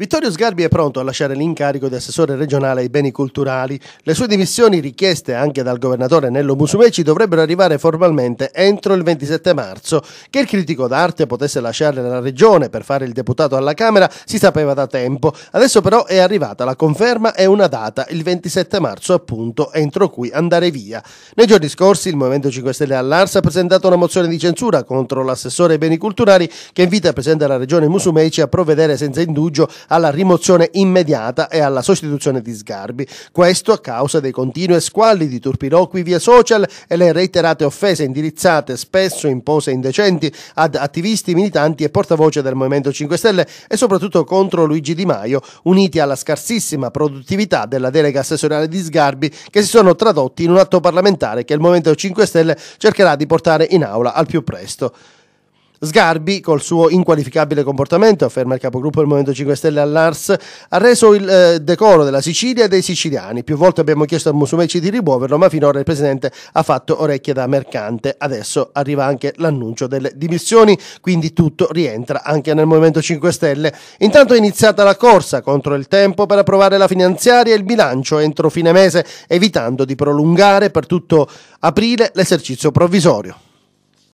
Vittorio Sgarbi è pronto a lasciare l'incarico di assessore regionale ai beni culturali. Le sue dimissioni, richieste anche dal governatore Nello Musumeci, dovrebbero arrivare formalmente entro il 27 marzo. Che il critico d'arte potesse lasciare la regione per fare il deputato alla Camera si sapeva da tempo. Adesso però è arrivata la conferma e una data, il 27 marzo appunto, entro cui andare via. Nei giorni scorsi il Movimento 5 Stelle all'Ars ha presentato una mozione di censura contro l'assessore ai beni culturali che invita il Presidente della Regione Musumeci a provvedere senza indugio alla rimozione immediata e alla sostituzione di Sgarbi. Questo a causa dei continui squalli di turpiloqui via social e le reiterate offese indirizzate spesso in pose indecenti ad attivisti, militanti e portavoce del Movimento 5 Stelle e soprattutto contro Luigi Di Maio, uniti alla scarsissima produttività della delega assessoriale di Sgarbi che si sono tradotti in un atto parlamentare che il Movimento 5 Stelle cercherà di portare in aula al più presto. Sgarbi, col suo inqualificabile comportamento, afferma il capogruppo del Movimento 5 Stelle all'Ars, ha reso il eh, decoro della Sicilia e dei siciliani. Più volte abbiamo chiesto a Musumeci di rimuoverlo, ma finora il presidente ha fatto orecchie da mercante. Adesso arriva anche l'annuncio delle dimissioni, quindi tutto rientra anche nel Movimento 5 Stelle. Intanto è iniziata la corsa contro il tempo per approvare la finanziaria e il bilancio entro fine mese, evitando di prolungare per tutto aprile l'esercizio provvisorio.